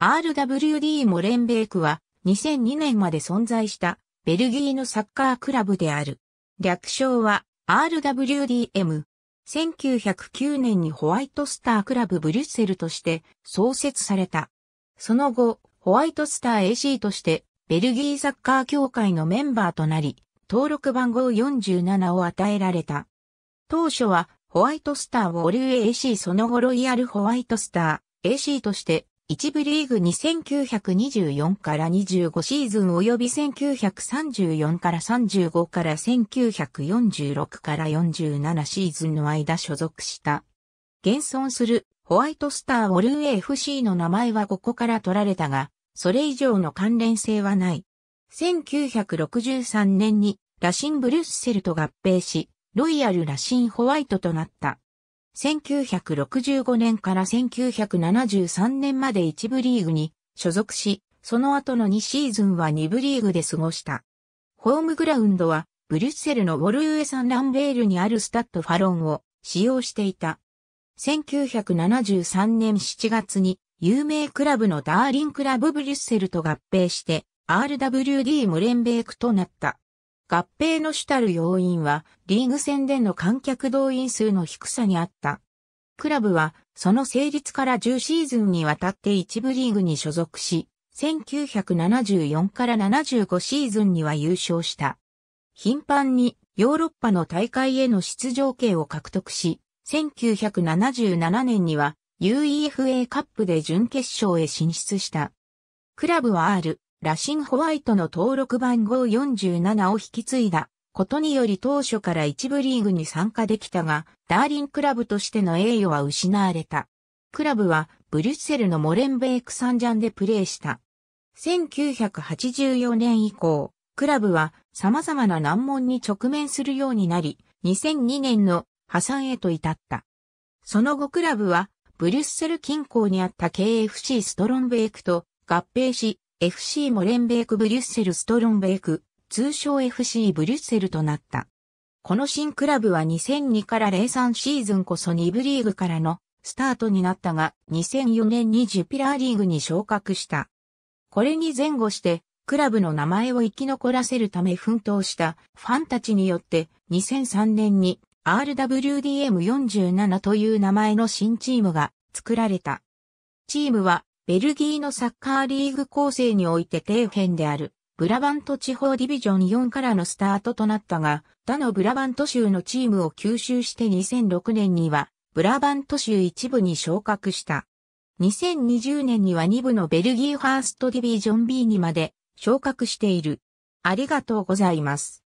RWD モレンベークは2002年まで存在したベルギーのサッカークラブである。略称は RWDM。1909年にホワイトスタークラブブリュッセルとして創設された。その後、ホワイトスター AC としてベルギーサッカー協会のメンバーとなり、登録番号47を与えられた。当初はホワイトスターをオリュー AC その後ロイヤルホワイトスター AC として一部リーグ2924から25シーズン及び1934から35から1946から47シーズンの間所属した。現存するホワイトスターウォルー FC の名前はここから取られたが、それ以上の関連性はない。1963年にラシン・ブリュッセルと合併し、ロイヤル・ラシン・ホワイトとなった。1965年から1973年まで一部リーグに所属し、その後の2シーズンは2部リーグで過ごした。ホームグラウンドは、ブリュッセルのウォルウエサンランベールにあるスタッドファロンを使用していた。1973年7月に有名クラブのダーリンクラブブリュッセルと合併して RWD ムレンベークとなった。合併の主たる要因は、リーグ戦での観客動員数の低さにあった。クラブは、その成立から10シーズンにわたって一部リーグに所属し、1974から75シーズンには優勝した。頻繁にヨーロッパの大会への出場権を獲得し、1977年には UEFA カップで準決勝へ進出した。クラブはあるラシン・ホワイトの登録番号47を引き継いだことにより当初から一部リーグに参加できたが、ダーリンクラブとしての栄誉は失われた。クラブはブリュッセルのモレンベーク・サンジャンでプレーした。1984年以降、クラブは様々な難問に直面するようになり、2002年の破産へと至った。その後クラブはブリュッセル近郊にあった KFC ストロンベークと合併し、FC モレンベークブリュッセルストロンベーク、通称 FC ブリュッセルとなった。この新クラブは2002から03シーズンこそ2部リーグからのスタートになったが、2004年にジュピラーリーグに昇格した。これに前後して、クラブの名前を生き残らせるため奮闘したファンたちによって、2003年に RWDM47 という名前の新チームが作られた。チームはベルギーのサッカーリーグ構成において底辺である、ブラバント地方ディビジョン4からのスタートとなったが、他のブラバント州のチームを吸収して2006年には、ブラバント州一部に昇格した。2020年には2部のベルギーファーストディビジョン B にまで昇格している。ありがとうございます。